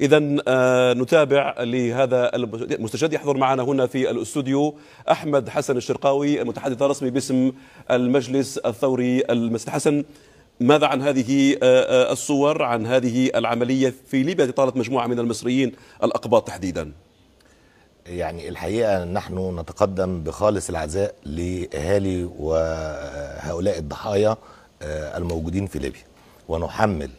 إذا آه، نتابع لهذا المستشار يحضر معنا هنا في الاستوديو أحمد حسن الشرقاوي المتحدث الرسمي باسم المجلس الثوري المسيح حسن ماذا عن هذه آه، آه، الصور عن هذه العملية في ليبيا طالت مجموعة من المصريين الأقباط تحديدا يعني الحقيقة نحن نتقدم بخالص العزاء لأهالي وهؤلاء الضحايا الموجودين في ليبيا ونحمل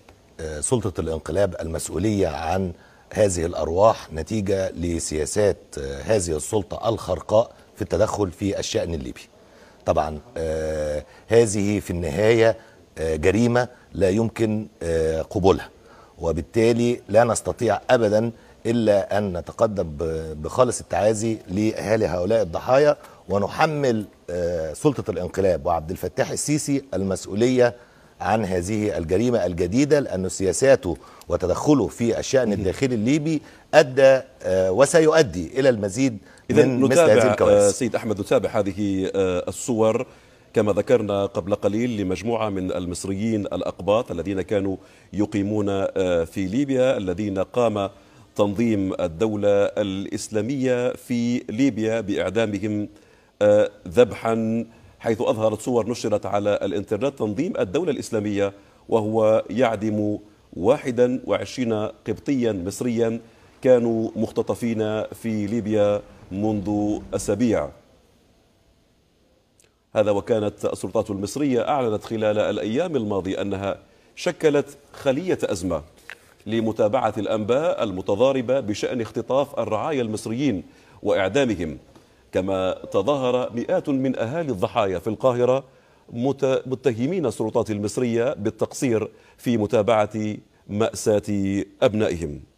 سلطة الانقلاب المسؤولية عن هذه الأرواح نتيجة لسياسات آه، هذه السلطة الخرقاء في التدخل في الشأن الليبي طبعا آه، هذه في النهاية آه، جريمة لا يمكن قبولها وبالتالي لا نستطيع أبدا إلا أن نتقدم بخالص التعازي لأهالي هؤلاء الضحايا ونحمل سلطة الانقلاب وعبد الفتاح السيسي المسؤولية عن هذه الجريمة الجديدة لأن سياساته وتدخله في الشأن الداخلي الليبي أدى آه، وسيؤدي إلى المزيد من مثل هذه الكوارث آه، سيد أحمد نتابع هذه آه، الصور كما ذكرنا قبل قليل لمجموعة من المصريين الأقباط الذين كانوا يقيمون في ليبيا الذين قام تنظيم الدولة الإسلامية في ليبيا بإعدامهم ذبحا حيث أظهرت صور نشرت على الإنترنت تنظيم الدولة الإسلامية وهو يعدم 21 قبطيا مصريا كانوا مختطفين في ليبيا منذ أسابيع هذا وكانت السلطات المصرية أعلنت خلال الأيام الماضية أنها شكلت خلية أزمة لمتابعة الأنباء المتضاربة بشأن اختطاف الرعايا المصريين وإعدامهم كما تظاهر مئات من أهالي الضحايا في القاهرة متهمين السلطات المصرية بالتقصير في متابعة مأساة أبنائهم